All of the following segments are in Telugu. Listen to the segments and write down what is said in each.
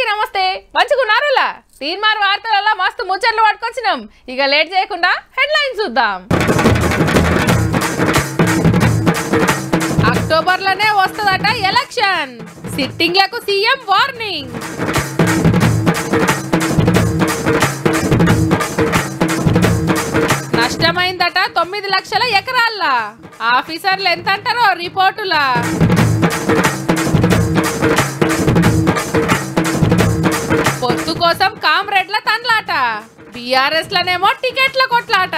అందరికీ నమస్తే మంచిగున్నారులా తీర్మార్ వార్తలలో మస్తు ముచ్చట్లు పట్టుకొచ్చినాం ఇక లేట్ చేయకుండా హెడ్లైన్ చూద్దాం అక్టోబర్లోనే వస్తుందట ఎలక్షన్ సిట్టింగ్లకు సీఎం వార్నింగ్ నష్టమైందట తొమ్మిది లక్షల ఎకరాల్లా ఆఫీసర్లు ఎంత అంటారో రిపోర్టులా అందుకోసం కోసం కామ్రేడ్ల తండ్లాట బీఆర్ఎస్ లనేమో టికెట్ల కొట్లాట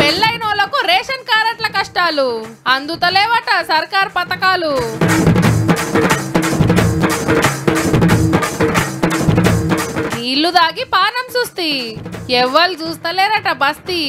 పెళ్ళైన వాళ్ళకు రేషన్ కార్డుల కష్టాలు అందుతలేవట సర్కార్ పథకాలు నీళ్లు దాగి పానం చూస్తీ ఎవ్వరు చూస్తలేరట బస్తీ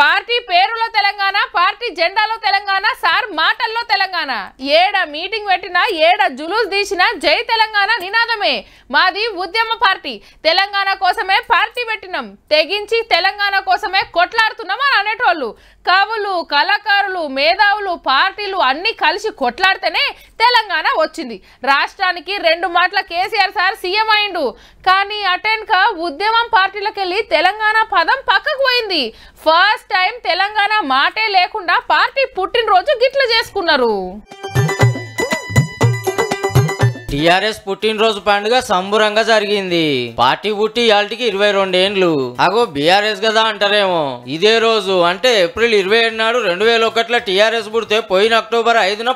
పార్టీ పేరులో తెలంగాణ పార్టీ జెండాలో తెలంగాణ సార్ మాటల్లో తెలంగాణ ఏడ మీటింగ్ పెట్టినా ఏడ జులూస్ తీసినా జై తెలంగాణ నినాదమే మాది ఉద్యమ పార్టీ తెలంగాణ కోసమే పార్టీ పెట్టినాం తెగించి తెలంగాణ కోసమే కొట్లాడుతున్నాం అని అనేటోళ్ళు కవులు కళాకారులు మేధావులు పార్టీలు అన్నీ కలిసి కొట్లాడితేనే తెలంగాణ వచ్చింది రాష్ట్రానికి రెండు మాటల కేసీఆర్ సార్ సీఎం అయిండు కానీ అటెన్క ఉద్యమం పార్టీలకు వెళ్ళి తెలంగాణ పదం పక్కకు పోయింది ఫస్ట్ టైం తెలంగాణ మాటే లేకుండా పార్టీ పుట్టినరోజు గిట్ల చేసుకున్నారు టీఆర్ఎస్ పుట్టినరోజు పండుగ సంబురంగా జరిగింది పార్టీ పుట్టి ఇవాళకి ఇరవై రెండేండ్లు అగో బీఆర్ఎస్ కదా అంటారేమో ఇదే రోజు అంటే ఏప్రిల్ ఇరవై ఏడు నాడు రెండు వేల ఒకటిలో టిఆర్ఎస్ పుడితే పోయిన అక్టోబర్ ఐదున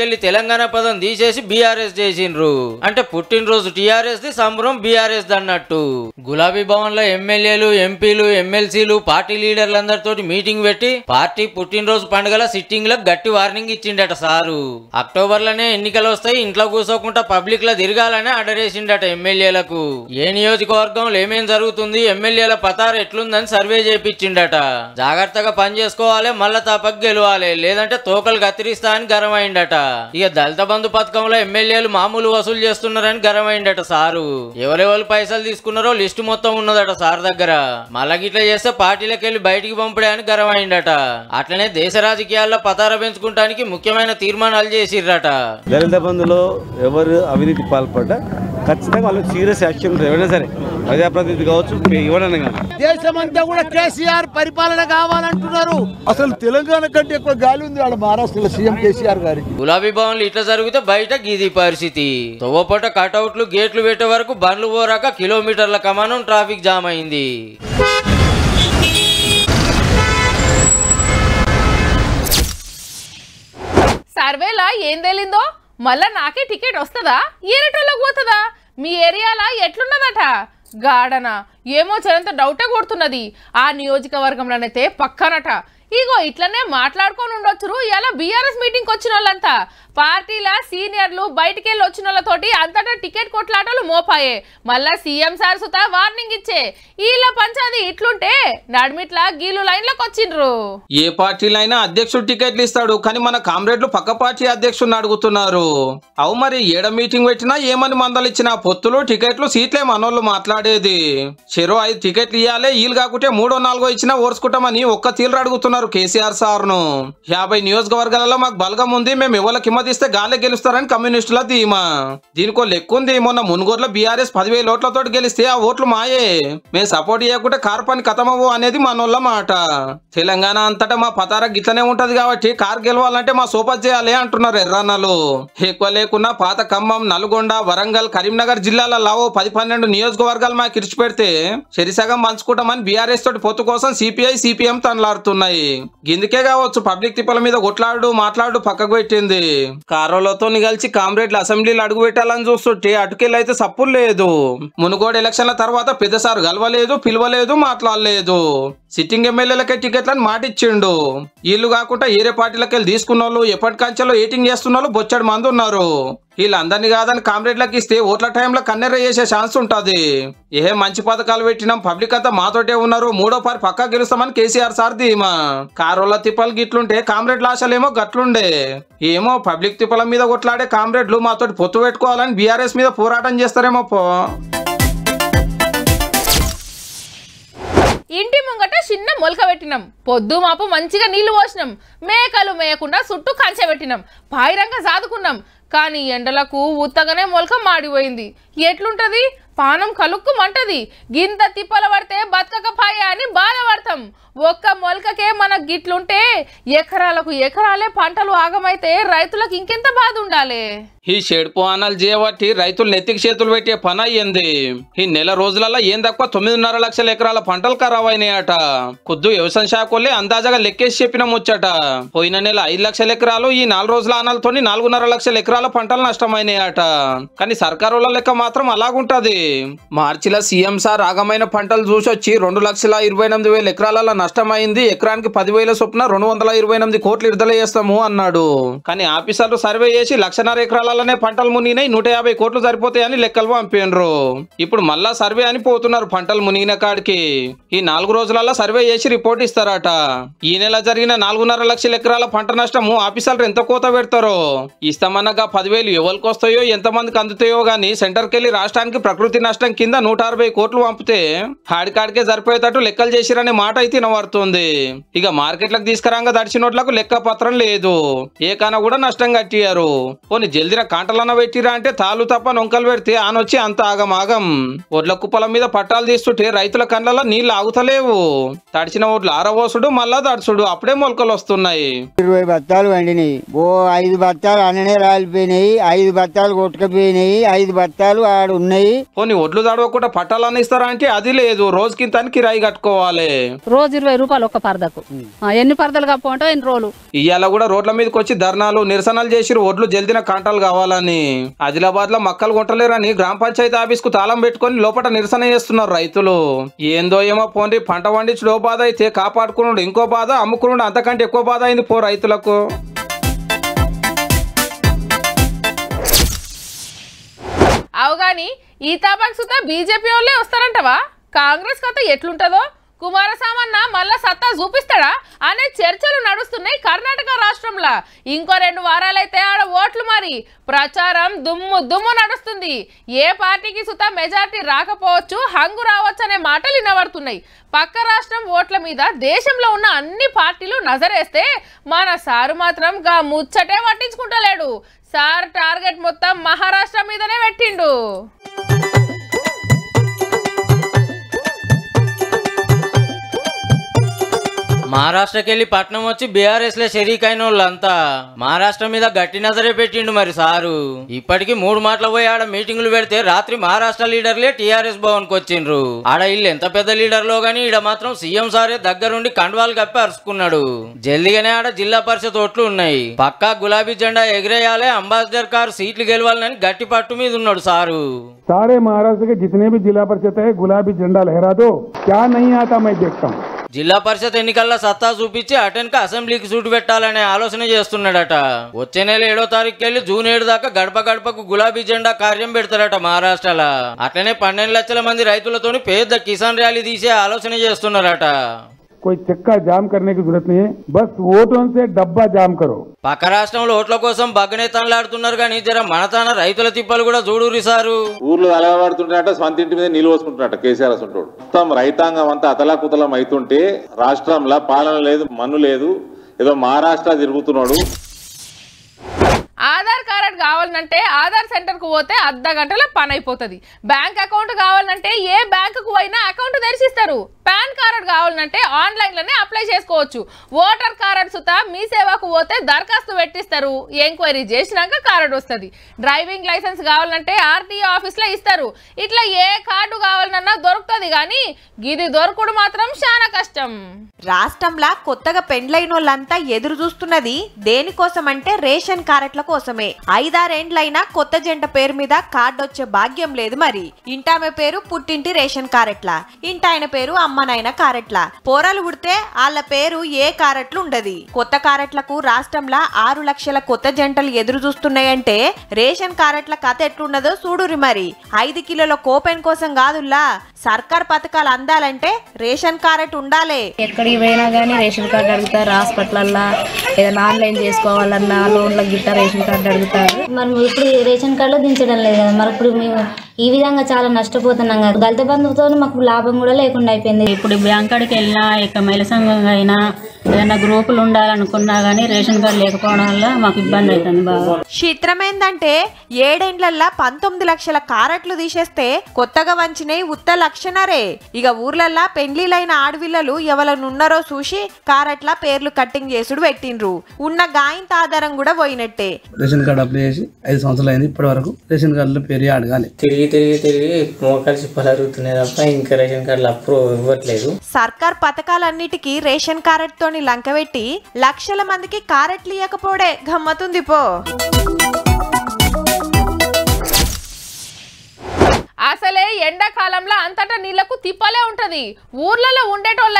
వెళ్లి తెలంగాణ పదం తీసేసి బీఆర్ఎస్ చేసిండ్రు అంటే పుట్టినరోజు టీఆర్ఎస్ ది సంబరం బీఆర్ఎస్ అన్నట్టు గులాబీ భవన్ లో ఎమ్మెల్యేలు ఎంపీలు ఎమ్మెల్సీలు పార్టీ లీడర్లందరితో మీటింగ్ పెట్టి పార్టీ పుట్టినరోజు పండుగల సిట్టింగ్ లో గట్టి వార్నింగ్ ఇచ్చిండట సారు అక్టోబర్ లోనే ఎన్నికలు వస్తాయి ఇంట్లో కూర్చోకుండా పబ్లిక్ లో తిరగాలని ఆర్డర్ చేసిండట ఎమ్మెల్యేలకు ఏ నియోజకవర్గంలో ఏమేం జరుగుతుంది ఎమ్మెల్యేల పతారు ఎట్లుందని సర్వే చేపించిండట జాగ్రత్తగా పని చేసుకోవాలి మళ్ళా తప్పక గెలవాలి లేదంటే తోకలు కత్తిరిస్తా అని గరమైండట ఇక దళిత బంధు పథకంలో ఎమ్మెల్యేలు మామూలు వసూలు చేస్తున్నారని గరమైండట సారు ఎవరెవరు పైసలు తీసుకున్నారో లిస్టు మొత్తం ఉన్నదట సార్ దగ్గర మళ్ళా గిట్లా చేస్తే పార్టీలకు వెళ్ళి బయటికి పంపడానికి గరమైండట అట్లనే దేశ రాజకీయాల్లో పతార పెంచుకుంటానికి ముఖ్యమైన తీర్మానాలు చేసిర్రట దళిత బంధులో ఎవరు అవినీతి పాల్పడ్డ ఖచ్చితంగా వాళ్ళు సీరియస్ యాక్షన్ ఎవరైనా సరే ప్రజాప్రతినిధి కావచ్చు దేశమంతా కూడా కేసీఆర్ పరిపాలన కావాలంటున్నారు అసలు తెలంగాణ కంటే ఎక్కువ గాలి ఉంది వాళ్ళ మహారాష్ట్రలో సీఎం కేసీఆర్ గారి గులాబీ భవన్లు ఇట్లా జరిగితే బయట గీది పరిస్థితి తొవ్వపట కటౌట్లు గేట్లు పెట్టే వరకు బండ్లు పోరాక కిలోమీటర్ల కమానం ట్రాఫిక్ జామ్ అయింది సర్వేలా ఏం తేలిందో మళ్ళా నాకే టికెట్ వస్తుందా ఏరేటోళ్ళకి పోతుందా మీ ఏరియాలా ఎట్లున్నదట గాడనా ఏమో చరణ్తో డౌటే కొడుతున్నది ఆ నియోజకవర్గంలోనైతే పక్కనట ఇగో ఇట్లనే మాట్లాడుకొని ఉండొచ్చు ఇలా బీఆర్ఎస్ మీటింగ్కి వచ్చిన వాళ్ళంతా పార్టీల సీనియర్లు బయటికి వెళ్ళి వచ్చిన వాళ్ళతోటి అంతటా టికెట్ కొట్లాటలు మోపాయే మళ్ళా సీఎం సార్ సుత వార్నింగ్ ఇచ్చే వీళ్ళ పంచాది ఇట్లుంటే నడిమిట్లా గీలు లైన్లకు వచ్చిండ్రు ఏ పార్టీలైనా అధ్యక్షుడు టికెట్లు ఇస్తాడు కానీ మన కామ్రేడ్లు పక్క పార్టీ అధ్యక్షుడిని అడుగుతున్నారు అవు మరి ఏడ మీటింగ్ పెట్టినా ఏమని ఇచ్చినా పొత్తులు టికెట్లు సీట్లే మనోళ్ళు మాట్లాడేది చెరో ఐదు టికెట్లు ఇవ్వాలి వీలు కాకుంటే మూడో నాలుగో ఇచ్చినా ఓర్చుకుంటామని ఒక్క తీరు అడుగుతున్నారు కేసీఆర్ సార్ను యాభై నియోజకవర్గాలలో మాకు బలగం ఉంది మేము ఎవరికి కిమ్మతిస్తే గాలే గెలుస్తారని కమ్యూనిస్టుల ధీమా దీనికో లెక్కు ఉంది మొన్న మునుగోరులో బీఆర్ఎస్ పదివేల ఓట్లతో గెలిస్తే ఆ ఓట్లు మాయే మేము సపోర్ట్ చేయకుంటే కార్ పని కథమవు అనేది మనోళ్ళ మాట తెలంగాణ అంతటా మా పతార గిట్లనే ఉంటది కాబట్టి కార్ గెలవాలంటే మా సోపత్ చేయాలి అంటున్నారు ఎర్రన్నలు ఎక్కువ లేకున్నా పాత ఖమ్మం నల్గొండ వరంగల్ కరీంనగర్ జిల్లాలలో పది పన్నెండు నియోజకవర్గాలు మాకు ఇరిచిపెడితే చెరిసగం పంచుకుంటామని బీఆర్ఎస్ తోటి పొత్తు కోసం సిపిఐ సిపిఎం తనలాడుతున్నాయి గిందుకే కావచ్చు పబ్లిక్ తిప్పల మీద కొట్లాడు మాట్లాడు పక్కకు పెట్టింది కారోలతో కలిసి కామ్రేడ్లు అసెంబ్లీలు అడుగు పెట్టాలని చూస్తుంటే అయితే సప్పుడు లేదు మునుగోడు ఎలక్షన్ల తర్వాత పెద్దసారు గలవలేదు పిలవలేదు మాట్లాడలేదు సిట్టింగ్ ఎమ్మెల్యేలకే టికెట్లను మాటిచ్చిండు వీళ్ళు కాకుండా ఏరే పార్టీలకెళ్ళి తీసుకున్న వాళ్ళు ఎప్పటికంచెలో ఏటింగ్ చేస్తున్న వాళ్ళు బొచ్చడి మంది ఉన్నారు వీళ్ళందరినీ కాదని కామ్రేడ్లకు ఇస్తే ఓట్ల టైంలో కన్నెర్ర చేసే ఛాన్స్ ఉంటుంది ఏ మంచి పథకాలు పెట్టినాం పబ్లిక్ అంతా మాతోటే ఉన్నారు మూడో పారి పక్కా గెలుస్తామని కేసీఆర్ సార్ ధీమా కారుల తిప్పలు గిట్లుంటే కామ్రేడ్ ఆశలేమో గట్లుండే ఏమో పబ్లిక్ తిప్పల మీద కొట్లాడే కామ్రేడ్లు మాతోటి పొత్తు పెట్టుకోవాలని బీఆర్ఎస్ మీద పోరాటం చేస్తారేమో పో ఇంటి ముంగట చిన్న మొలక పెట్టినాం పొద్దు మాపు మంచిగా నీళ్లు పోసినాం మేకలు మేయకుండా చుట్టూ కంచె పెట్టినాం పాయిరంగా సాదుకున్నాం కానీ ఎండలకు ఉత్తగానే మొలక మాడిపోయింది ఎట్లుంటుంది పానం కలుక్కుమంటది గింత తిప్పల పడితే బతకకపాయ అని బాధపడతాం ఒక్క మొలకకే మన గిట్లుంటే ఎకరాలకు ఎకరాలే పంటలు ఆగమైతే రైతులకు ఇంకెంత బాధ ఉండాలి ఈ చెడుపు పానాలు చేయబట్టి రైతులు నెత్తికి చేతులు పెట్టే పని అయ్యింది ఈ నెల రోజులలో ఏం తక్కువ తొమ్మిదిన్నర లక్షల ఎకరాల పంటలు ఖరాబ్ అయినాయట కొద్దు వ్యవసాయ శాఖ అందాజాగా అందాజగా లెక్కేసి చెప్పిన ముచ్చట పోయిన నెల ఐదు లక్షల ఎకరాలు ఈ నాలుగు రోజుల అనాలతోని నాలుగున్నర లక్షల ఎకరాల పంటలు నష్టమైనాయట కానీ సర్కారు లెక్క మాత్రం అలాగుంటది మార్చిలో సీఎం సార్ రాగమైన పంటలు చూసొచ్చి రెండు లక్షల ఇరవై ఎనిమిది వేల ఎకరాలలో నష్టమైంది ఎకరానికి పదివేల చొప్పున రెండు వందల ఇరవై ఎనిమిది కోట్లు విడుదల చేస్తాము అన్నాడు కానీ ఆఫీసర్లు సర్వే చేసి లక్షన్నర ఎకరాలలోనే పంటలు మునిగినాయి నూట యాభై కోట్లు సరిపోతాయని లెక్కలు పంపిండ్రు ఇప్పుడు మళ్ళా సర్వే అని పోతున్నారు పంటలు మునిగిన కాడికి ఈ నాలుగు రోజులలో సర్వే చేసి రిపోర్ట్ ఇస్తారట ఈ నెల జరిగిన నాలుగున్నర లక్షల ఎకరాల పంట నష్టము ఆఫీసర్లు ఎంత కోత పెడతారో ఇస్తామన్నగా పదివేలు ఎవరికి వస్తాయో ఎంతమందికి అందుతాయో గానీ సెంటర్కి వెళ్ళి రాష్ట్రానికి ప్రకృతి ప్రకృతి నష్టం కింద నూట అరవై కోట్లు పంపితే ఆడికాడికే సరిపోయేటట్టు లెక్కలు చేసిరనే మాట అయితే వినబడుతుంది ఇక మార్కెట్లకు తీసుకురాగా దడిచినోట్లకు లెక్క పత్రం లేదు ఏకైనా కూడా నష్టం కట్టియారు కొన్ని జల్దిరా కాంటలన్న పెట్టిరా అంటే తాళ్ళు తప్ప నొంకలు పెడితే ఆనొచ్చి అంత ఆగమాగం ఒడ్ల కుప్పల మీద పట్టాలు తీస్తుంటే రైతుల కండ్లలో నీళ్లు ఆగుతలేవు తడిచిన ఓట్లు ఆరవోసుడు మళ్ళా తడుచుడు అప్పుడే మొలకలు వస్తున్నాయి ఇరవై బత్తాలు వండినాయి ఓ ఐదు బత్తాలు అన్ననే రాలిపోయినాయి ఐదు బత్తాలు కొట్టుకపోయినాయి ఐదు బత్తాలు ఆడు ఉన్నాయి కొన్ని ఒడ్లు తడవకుండా పట్టాలని ఇస్తారా అంటే అది లేదు రోజుకి అని కిరాయి కట్టుకోవాలి రోజు ఇరవై రూపాయలు ఒక పరదకు ఎన్ని పరదలు కప్పుకుంటా ఎన్ని రోజులు ఇవాళ కూడా రోడ్ల మీదకి వచ్చి ధర్నాలు నిరసనలు చేసిరు ఒడ్లు జల్దిన కాంటాలు కావాలని ఆదిలాబాద్ లో మక్కలు కొంటలేరని గ్రామ పంచాయతీ ఆఫీస్ కు తాళం పెట్టుకుని లోపల నిరసన చేస్తున్నారు రైతులు ఏందో ఏమో పోండి పంట లో బాధ అయితే కాపాడుకున్నాడు ఇంకో బాధ అమ్ముకున్నాడు అంతకంటే ఎక్కువ బాధ అయింది పో రైతులకు అవగాని ఈ తాపాకు సుతా బీజేపీ వాళ్ళే వస్తారంటవా కాంగ్రెస్ కథ ఎట్లుంటుందో కుమారస్వామన్న మళ్ళా సత్తా చూపిస్తాడా అనే చర్చలు నడుస్తున్నాయి కర్ణాటక రాష్ట్రంలో ఇంకో రెండు వారాలైతే ఆడ ఓట్లు మరి ప్రచారం దుమ్ము దుమ్ము నడుస్తుంది ఏ పార్టీకి సుత మెజార్టీ రాకపోవచ్చు హంగు రావచ్చు అనే మాటలు వినబడుతున్నాయి పక్క రాష్ట్రం ఓట్ల మీద దేశంలో ఉన్న అన్ని పార్టీలు నజరేస్తే మన సారు మాత్రం గా ముచ్చటే పట్టించుకుంటలేడు సార్ టార్గెట్ మొత్తం మహారాష్ట్ర మీదనే పెట్టిండు మహారాష్ట్రకి వెళ్ళి పట్నం వచ్చి బీఆర్ఎస్ లో షరీక్ అయిన వాళ్ళంతా మహారాష్ట్ర మీద గట్టి నజరే పెట్టిండు మరి సారు ఇప్పటికి మూడు మాటల పోయి ఆడ మీటింగ్లు పెడితే రాత్రి మహారాష్ట్ర లీడర్లే టీఆర్ఎస్ భవన్ కు వచ్చిండ్రు ఆడ ఇల్లు ఎంత పెద్ద లీడర్లో గానీ ఈడ మాత్రం సీఎం సారే దగ్గరుండి కండువాలు కప్పి అరుచుకున్నాడు జల్దిగానే ఆడ జిల్లా పరిషత్ ఓట్లు ఉన్నాయి పక్కా గులాబీ జెండా ఎగిరేయాలే అంబాసిడర్ కారు సీట్లు గెలవాలని గట్టి పట్టు మీద ఉన్నాడు సారు సారే మహారాష్ట్ర జితనే भी जिला परिषद है गुलाबी झंडा लहरा दो क्या नहीं జిల్లా పరిషత్ ఎన్నికల్లో సత్తా చూపించి అటెన్క అసెంబ్లీకి సూటు పెట్టాలనే ఆలోచన చేస్తున్నాడట వచ్చే నెల ఏడో తారీఖుకెళ్లి జూన్ ఏడు దాకా గడప గడపకు గులాబీ జెండా కార్యం పెడతాడట మహారాష్ట్రలో అట్లనే పన్నెండు లక్షల మంది రైతులతో పెద్ద కిసాన్ ర్యాలీ తీసే ఆలోచన చేస్తున్నారట कोई चक्का जाम करने की जरूरत नहीं है बस డబ్బా జామ్ కరో పక్క రాష్ట్రంలో ఓట్ల కోసం బగ్గనే తనలాడుతున్నారు కానీ జర మన తన రైతుల తిప్పలు కూడా చూడూరి సారు ఊర్లో అలవాడుతుంటారట సొంత ఇంటి మీద నిలువ వస్తుంటారట కేసీఆర్ అసంటోడు మొత్తం రైతాంగం అంతా అతలాకుతలం అవుతుంటే రాష్ట్రంలో పాలన లేదు మన్ను లేదు ఏదో మహారాష్ట్ర తిరుగుతున్నాడు ఆధార్ కార్డ్ కావాలంటే ఆధార్ సెంటర్కు పోతే అర్ధ గంటలో పని అయిపోతుంది బ్యాంక్ అకౌంట్ కావాలంటే ఏ బ్యాంకుకు అయినా అకౌంట్ తెరిచిస్తారు పాన్ కార్డు కావాలంటే ఆన్లైన్లోనే అప్లై చేసుకోవచ్చు ఓటర్ కార్డు సుత మీ సేవకు పోతే దరఖాస్తు పెట్టిస్తారు ఎంక్వైరీ చేసినాక కార్డు వస్తుంది డ్రైవింగ్ లైసెన్స్ కావాలంటే ఆర్టీఓ ఆఫీస్లో ఇస్తారు ఇట్లా ఏ కార్డు కావాలన్నా దొరుకుతుంది కానీ ఇది దొరకడం మాత్రం చాలా కష్టం రాష్ట్రంలో కొత్తగా పెండ్లైన వాళ్ళంతా ఎదురు చూస్తున్నది దేనికోసం అంటే రేషన్ కార్డుల కోసమే ఐదారేండ్లైనా కొత్త జంట పేరు మీద కార్డు వచ్చే భాగ్యం లేదు మరి ఇంటామె పేరు పుట్టింటి రేషన్ కార్డుల ఇంటాయన పేరు అమ్మ అమ్మనైన కారెట్ల పోరాలు పుడితే వాళ్ళ పేరు ఏ కారెట్లు ఉండదు కొత్త కారెట్లకు రాష్ట్రంలో ఆరు లక్షల కొత్త జంటలు ఎదురు చూస్తున్నాయంటే రేషన్ కారెట్ల కథ ఎట్లున్నదో చూడురి మరి ఐదు కిలోల కోపెన్ కోసం కాదుల్లా సర్కార్ పథకాలు అందాలంటే రేషన్ కారెట్ ఉండాలి ఎక్కడికి పోయినా గానీ రేషన్ కార్డు అడుగుతారు హాస్పిటల్లో ఏదైనా ఆన్లైన్ చేసుకోవాలన్నా లోన్ల గిట్ట రేషన్ కార్డు అడుగుతారు మరి ఇప్పుడు రేషన్ కార్డులో దించడం లేదు కదా మరి ఇప్పుడు మేము ఈ విధంగా చాలా నష్టపోతున్నాం కదా దళిత బంధువుతో మాకు లాభం కూడా లేకుండా అయిపోయింది ఇప్పుడు బ్యాంక్ కాడికి వెళ్ళినా ఇక మహిళ సంఘం అయినా ఏదైనా గ్రూపులు ఉండాలనుకున్నా కానీ రేషన్ కార్డు లేకపోవడం వల్ల మాకు ఇబ్బంది అవుతుంది బాబు చిత్రం ఏంటంటే ఏడేండ్లల్లా పంతొమ్మిది లక్షల కారట్లు తీసేస్తే కొత్తగా వంచినవి ఉత్త లక్షణరే ఇక ఊర్లల్లా పెండ్లీలైన ఆడవిల్లలు ఎవరనున్నారో చూసి కారట్ల పేర్లు కట్టింగ్ చేసుడు పెట్టిండ్రు ఉన్న గాయంత ఆధారం కూడా పోయినట్టే రేషన్ కార్డు అప్లై చేసి ఐదు సంవత్సరాలు అయింది ఇప్పటి వరకు రేషన్ కార్డు పేరు అడగాలి తిరిగి తిరిగి మోకాలు చిప్పలు అరుగుతున్నాయి తప్ప ఇంకా రేషన్ కార్డులు అప్రూవ్ ఇవ్వట్లేదు సర్కార్ పథకాలన్నిటికీ రేషన్ కార్డ్ తోని పెట్టి లక్షల మందికి కారెట్లు ఇవ్వకపోవడే గమ్మతుంది పో కాలంలో అంతటా నీళ్లకు తిప్పలే ఉంటది ఊర్లలో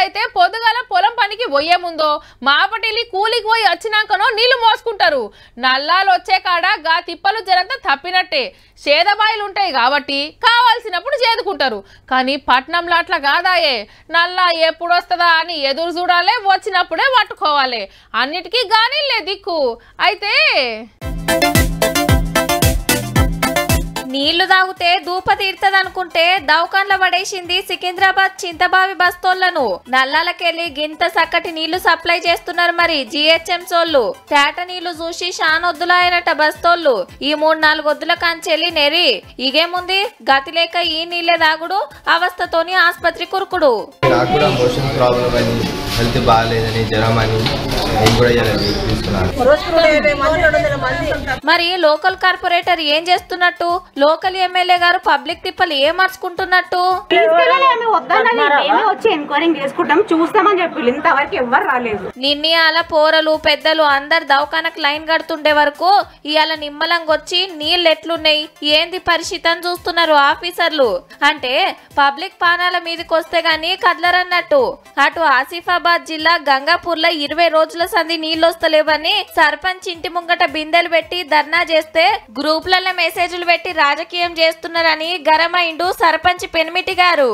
అయితే పొద్దుగాల పొలం పనికి పోయే ముందో మాపటిల్లి కూలికి పోయి వచ్చినాకనో నీళ్లు మోసుకుంటారు నల్లాలు వచ్చే కాడ గా తిప్పలు జరంతా తప్పినట్టే చేదబాయిలు ఉంటాయి కాబట్టి కావాల్సినప్పుడు చేదుకుంటారు కానీ పట్నంలో అట్లా కాదాయే నల్లా వస్తుందా అని ఎదురు చూడాలి వచ్చినప్పుడే పట్టుకోవాలి అన్నిటికీ గానీ దిక్కు అయితే నీళ్లు తాగితే దూప తీర్తదనుకుంటే దౌకాన్ల పడేసింది సికింద్రాబాద్ చింతబావి బస్తోళ్లను నల్లాలకెళ్లి గింత సక్కటి నీళ్లు సప్లై చేస్తున్నారు మరి సోళ్లు తేట నీళ్లు చూసి వద్దులాయనట బస్తోళ్లు ఈ మూడు నాలుగు వద్దుల కంచెల్లి నెరి ఇగేముంది గతి లేక ఈ నీళ్లే తాగుడు అవస్థతోని ఆస్పత్రి కురుకుడు హెల్త్ బాగాలేదని జ్వరం అని కూడా మరి లోకల్ కార్పొరేటర్ ఏం చేస్తున్నట్టు లోకల్ ఎమ్మెల్యే గారు పబ్లిక్ తిప్పలు ఏం మార్చుకుంటున్నట్టు నిన్ని అలా పోరలు పెద్దలు అందరు దవాఖానకు లైన్ కడుతుండే వరకు ఇవాళ నిమ్మలంగా వచ్చి నీళ్ళు ఎట్లున్నాయి ఏంది పరిస్థితి చూస్తున్నారు ఆఫీసర్లు అంటే పబ్లిక్ పానాల మీదకి వస్తే గాని కదలరన్నట్టు అటు ఆసిఫాబాద్ జిల్లా గంగాపూర్ లో ఇరవై రోజుల సంధి నీళ్ళు వస్తలేవని తీసుకొని సర్పంచ్ ఇంటి ముంగట బిందెలు పెట్టి ధర్నా చేస్తే గ్రూప్లలో మెసేజ్లు పెట్టి రాజకీయం చేస్తున్నారని గరమైండు సర్పంచ్ పెనిమిటి గారు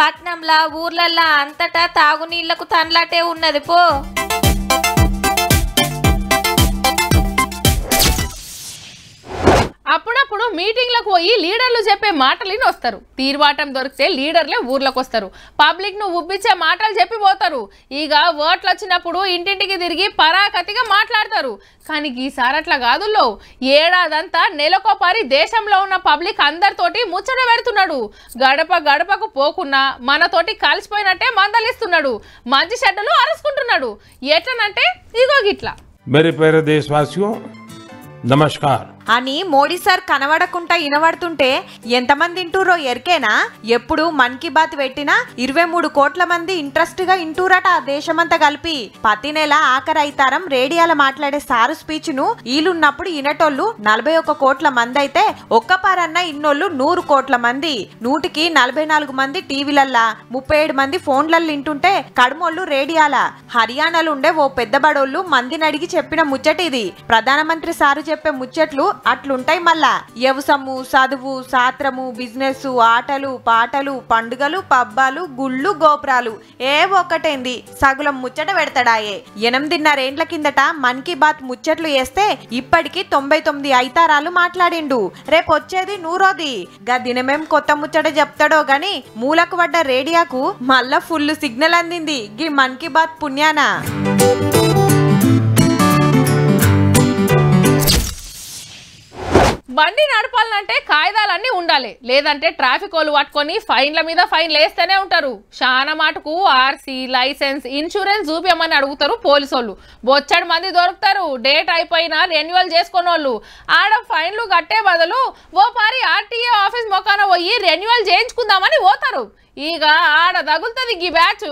పట్నంలో ఉన్న ఊర్లల్లా అంతటా తాగునీళ్లకు తన్లాటే ఉన్నది పో అప్పుడప్పుడు మీటింగ్లకు పోయి లీడర్లు చెప్పే మాటలు వస్తారు తీర్వాటం దొరికితే లీడర్లే ఊర్లకు వస్తారు పబ్లిక్ను ఉబ్బిచ్చే మాటలు చెప్పి పోతారు ఇక ఓట్లు వచ్చినప్పుడు ఇంటింటికి తిరిగి పరాకతిగా మాట్లాడతారు కానీ ఈసారి అట్లా కాదుల్లో ఏడాదంతా నెలకోపారి దేశంలో ఉన్న పబ్లిక్ అందరితోటి ముచ్చట పెడుతున్నాడు గడప గడపకు పోకున్నా మనతోటి కలిసిపోయినట్టే మందలిస్తున్నాడు మంచి చెడ్డలు అరుచుకుంటున్నాడు ఎట్లనంటే ఇగో గిట్లా నమస్కారం అని మోడీ సార్ కనబడకుండా ఇనబడుతుంటే ఎంతమంది ఇంటూరో ఎరికేనా ఎప్పుడు మన్ కీ బాత్ పెట్టినా ఇరవై మూడు కోట్ల మంది ఇంట్రెస్ట్ గా ఇంటూరట ఆ దేశమంతా కలిపి ప్రతి నెల ఆఖరి అయితారం రేడియోలో మాట్లాడే సారు స్పీచ్ ను ఈలున్నప్పుడు ఇనటోళ్ళు నలభై ఒక్క కోట్ల మంది అయితే ఒక్క పారన్న ఇన్నోళ్ళు నూరు కోట్ల మంది నూటికి నలభై నాలుగు మంది టీవీలల్లా ముప్పై ఏడు మంది ఫోన్లల్లో వింటుంటే కడుమోళ్ళు రేడియాల హర్యానాలో ఉండే ఓ బడోళ్లు మందిని అడిగి చెప్పిన ముచ్చట ఇది ప్రధానమంత్రి సారు చెప్పే ముచ్చట్లు అట్లుంటాయి మళ్ళా యవసము చదువు సాత్రము బిజినెస్ ఆటలు పాటలు పండుగలు పబ్బాలు గుళ్ళు గోపురాలు ఏ ఒక్కటేంది సగులం ముచ్చట పెడతాడాయే ఎనిమిదిన్నరేండ్ల కిందట మన్ కీ బాత్ ముచ్చట్లు వేస్తే ఇప్పటికి తొంభై తొమ్మిది ఐతారాలు మాట్లాడిండు రేపొచ్చేది నూరోది గా దినమేం కొత్త ముచ్చట చెప్తాడో గాని మూలకు పడ్డ రేడియాకు మళ్ళా ఫుల్ సిగ్నల్ అందింది గీ మన్ కీ బాత్ పుణ్యానా బండి నడపాలంటే కాయిదాలన్నీ ఉండాలి లేదంటే ట్రాఫిక్ వాళ్ళు పట్టుకొని ఫైన్ల మీద ఫైన్లు వేస్తూనే ఉంటారు చాలా మాటకు ఆర్సీ లైసెన్స్ ఇన్సూరెన్స్ చూపించమని అడుగుతారు పోలీసు వాళ్ళు మంది దొరుకుతారు డేట్ అయిపోయినా రెన్యువల్ చేసుకున్న వాళ్ళు ఆడ ఫైన్లు కట్టే బదులు ఓ పారి ఆర్టీఏ ఆఫీస్ మొక్కన పోయి రెన్యువల్ చేయించుకుందామని పోతారు ఇక ఆడ తగులుతుంది ఈ బ్యాచ్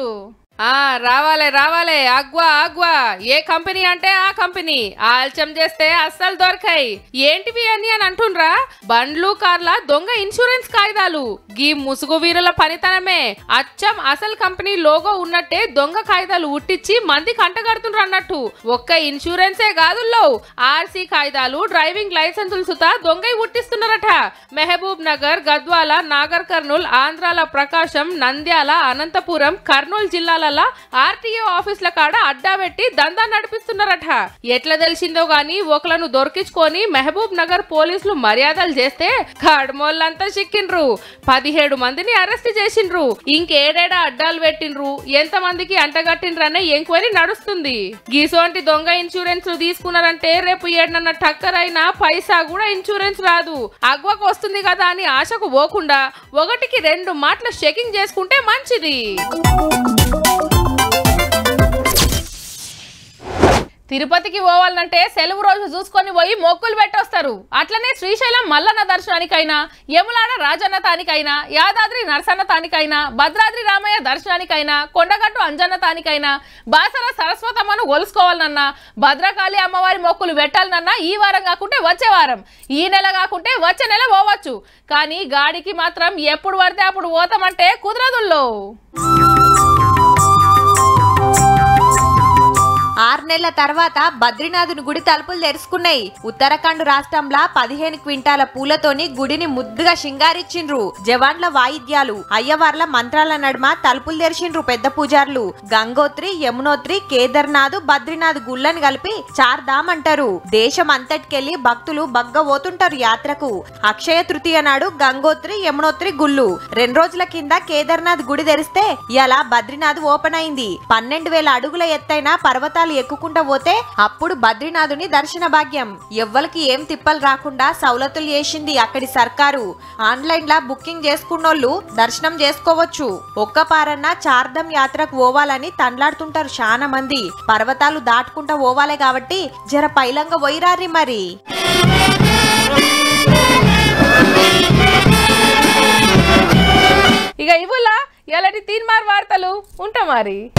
రావాలే రావాలే ఆగ్వా ఆగ్వా ఏ కంపెనీ అంటే ఆ కంపెనీ ఆల్చం చేస్తే అస్సలు దొరకాయి ఏంటివి అని అని అంటుండ్రా బండ్లు కార్ల దొంగ ఇన్సూరెన్స్ కాయిదాలు గీ ముసుగు వీరుల పనితనమే అచ్చం అసలు కంపెనీ లోగో ఉన్నట్టే దొంగ కాయిదాలు ఉట్టించి మంది కంటగడుతుండ్రు అన్నట్టు ఒక్క ఇన్సూరెన్సే కాదుల్లో ఆర్సీ కాయిదాలు డ్రైవింగ్ లైసెన్సులు సుత దొంగ ఉట్టిస్తున్నారట మెహబూబ్ నగర్ గద్వాల నాగర్ కర్నూల్ ఆంధ్రాల ప్రకాశం నంద్యాల అనంతపురం కర్నూలు జిల్లాల ప్రాంతాలలో ఆర్టీఓ ఆఫీసుల కాడ అడ్డా పెట్టి దందా నడిపిస్తున్నారట ఎట్లా తెలిసిందో గాని ఒకలను దొరికించుకొని మహబూబ్ నగర్ పోలీసులు మర్యాదలు చేస్తే కడమోళ్ళంతా చిక్కిండ్రు పదిహేడు మందిని అరెస్ట్ చేసిండ్రు ఇంకేడేడా అడ్డాలు పెట్టిండ్రు ఎంత మందికి అంటగట్టిండ్రనే ఎంక్వైరీ నడుస్తుంది గీసోంటి దొంగ ఇన్సూరెన్స్ తీసుకున్నారంటే రేపు ఏడన్న టక్కర్ అయినా పైసా కూడా ఇన్సూరెన్స్ రాదు అగ్వకు వస్తుంది కదా అని ఆశకు పోకుండా ఒకటికి రెండు మాటలు చెకింగ్ చేసుకుంటే మంచిది తిరుపతికి పోవాలంటే సెలవు రోజు చూసుకొని పోయి మొక్కులు పెట్టొస్తారు అట్లనే శ్రీశైలం మల్లన్న దర్శనానికైనా యములాడ రాజన్న తానికైనా యాదాద్రి నరసన్న తానికైనా భద్రాద్రి రామయ్య దర్శనానికైనా కొండగట్టు అంజన్న తానికైనా బాసర సరస్వతమ్మను గొలుసుకోవాలన్నా భద్రకాళి అమ్మవారి మొక్కులు పెట్టాలన్నా ఈ వారం కాకుంటే వచ్చే వారం ఈ నెల కాకుంటే వచ్చే నెల పోవచ్చు కానీ గాడికి మాత్రం ఎప్పుడు పడితే అప్పుడు పోతామంటే కుదరదుల్లో ఆరు నెలల తర్వాత బద్రీనాథుని గుడి తలుపులు తెరుచుకున్నాయి ఉత్తరాఖండ్ రాష్ట్రంలో పదిహేను క్వింటాల పూలతోని గుడిని ముద్దుగా శింగారిచ్చిండ్రు జవాన్ల వాయిద్యాలు అయ్యవార్ల మంత్రాల నడుమ తలుపులు తెరిచిండ్రు పెద్ద పూజారులు గంగోత్రి యమునోత్రి కేదార్నాథ్ బద్రీనాథ్ గుళ్ళని కలిపి చార్ధామ్ అంటారు దేశం అంతటికెళ్లి భక్తులు బగ్గ పోతుంటారు యాత్రకు అక్షయ తృతీయ నాడు గంగోత్రి యమునోత్రి గుళ్ళు రెండు రోజుల కింద కేదార్నాథ్ గుడి తెరిస్తే ఇలా బద్రీనాథ్ ఓపెన్ అయింది పన్నెండు వేల అడుగుల ఎత్తైన పర్వతాలు మెట్లు ఎక్కుకుండా పోతే అప్పుడు బద్రీనాథుని దర్శన భాగ్యం ఎవ్వరికి ఏం తిప్పలు రాకుండా సౌలతులు చేసింది అక్కడి సర్కారు లా బుకింగ్ చేసుకున్నోళ్ళు దర్శనం చేసుకోవచ్చు ఒక్క పారన్న చార్ధం యాత్రకు పోవాలని తండ్లాడుతుంటారు చాలా మంది పర్వతాలు దాటుకుంటా పోవాలి కాబట్టి జర పైలంగా పోయిరారి మరి ఇక ఇవ్వలా ఎలాంటి తీన్మార్ వార్తలు ఉంటా మరి